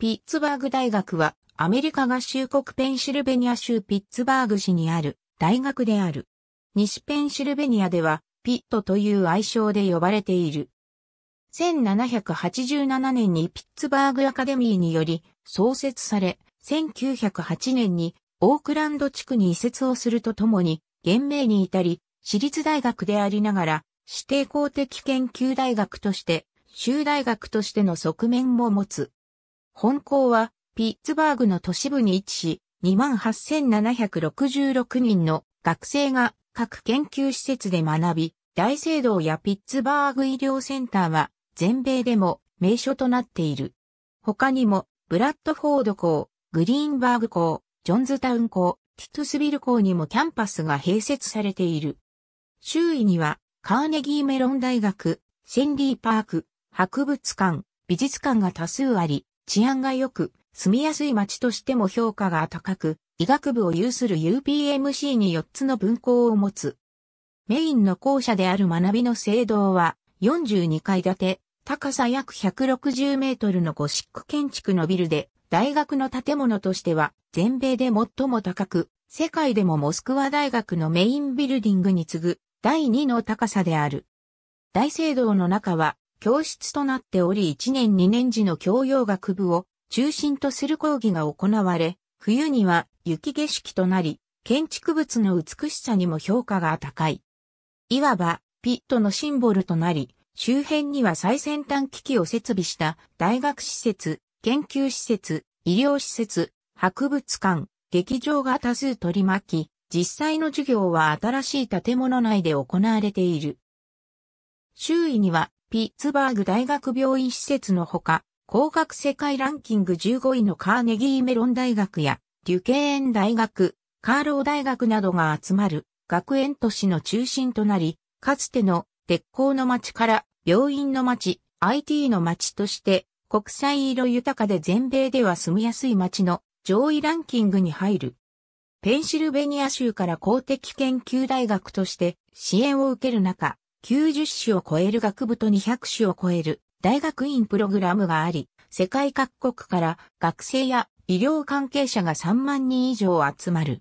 ピッツバーグ大学は、アメリカ合衆国ペンシルベニア州ピッツバーグ市にある大学である。西ペンシルベニアでは、ピットという愛称で呼ばれている。1787年にピッツバーグアカデミーにより創設され、1908年にオークランド地区に移設をするとともに、現名に至り、私立大学でありながら、指定公的研究大学として、州大学としての側面も持つ。本校は、ピッツバーグの都市部に位置し、28,766人の学生が各研究施設で学び、大聖堂やピッツバーグ医療センターは全米でも名所となっている。他にも、ブラッドフォード校、グリーンバーグ校、ジョンズタウン校、ティトゥスビル校にもキャンパスが併設されている。周囲には、カーネギーメロン大学、シェンリーパーク、博物館、美術館が多数あり、治安が良く、住みやすい街としても評価が高く、医学部を有する UPMC に4つの分校を持つ。メインの校舎である学びの聖堂は、42階建て、高さ約160メートルのゴシック建築のビルで、大学の建物としては全米で最も高く、世界でもモスクワ大学のメインビルディングに次ぐ第2の高さである。大聖堂の中は教室となっており1年2年時の教養学部を中心とする講義が行われ、冬には雪景色となり、建築物の美しさにも評価が高い。いわば、ピットのシンボルとなり、周辺には最先端機器を設備した大学施設、研究施設、医療施設、博物館、劇場が多数取り巻き、実際の授業は新しい建物内で行われている。周囲にはピッツバーグ大学病院施設のほか、工学世界ランキング15位のカーネギーメロン大学や、デュケーン大学、カーロー大学などが集まる学園都市の中心となり、かつての鉄鋼の街から病院の街、IT の街として国際色豊かで全米では住みやすい街の上位ランキングに入る。ペンシルベニア州から公的研究大学として支援を受ける中、90種を超える学部と200種を超える大学院プログラムがあり、世界各国から学生や医療関係者が3万人以上集まる。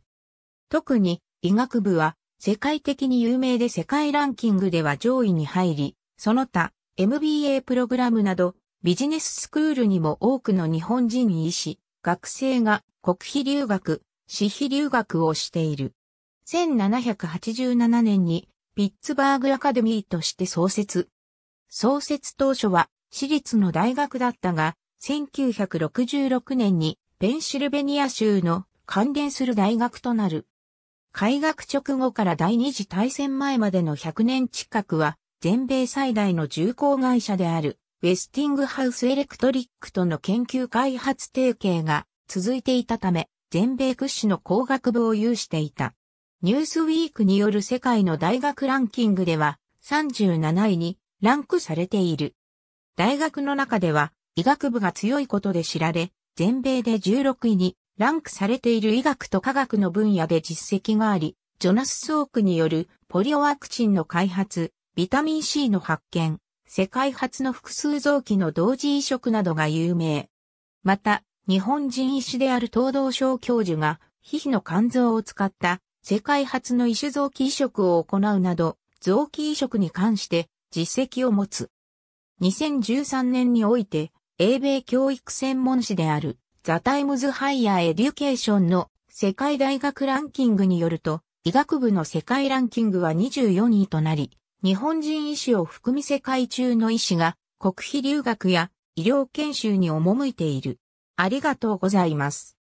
特に医学部は世界的に有名で世界ランキングでは上位に入り、その他 MBA プログラムなどビジネススクールにも多くの日本人医師、学生が国費留学、私費留学をしている。1787年にピッツバーグアカデミーとして創設。創設当初は私立の大学だったが、1966年にペンシルベニア州の関連する大学となる。開学直後から第二次大戦前までの100年近くは、全米最大の重工会社である、ウェスティングハウスエレクトリックとの研究開発提携が続いていたため、全米屈指の工学部を有していた。ニュースウィークによる世界の大学ランキングでは37位にランクされている。大学の中では医学部が強いことで知られ、全米で16位にランクされている医学と科学の分野で実績があり、ジョナス・ソークによるポリオワクチンの開発、ビタミン C の発見、世界初の複数臓器の同時移植などが有名。また、日本人医師である東道省教授が、皮膚の肝臓を使った世界初の異種臓器移植を行うなど、臓器移植に関して実績を持つ。2013年において、英米教育専門誌である、ザ・タイムズ・ハイヤー・エデュケーションの世界大学ランキングによると、医学部の世界ランキングは24位となり、日本人医師を含み世界中の医師が国費留学や医療研修に赴いている。ありがとうございます。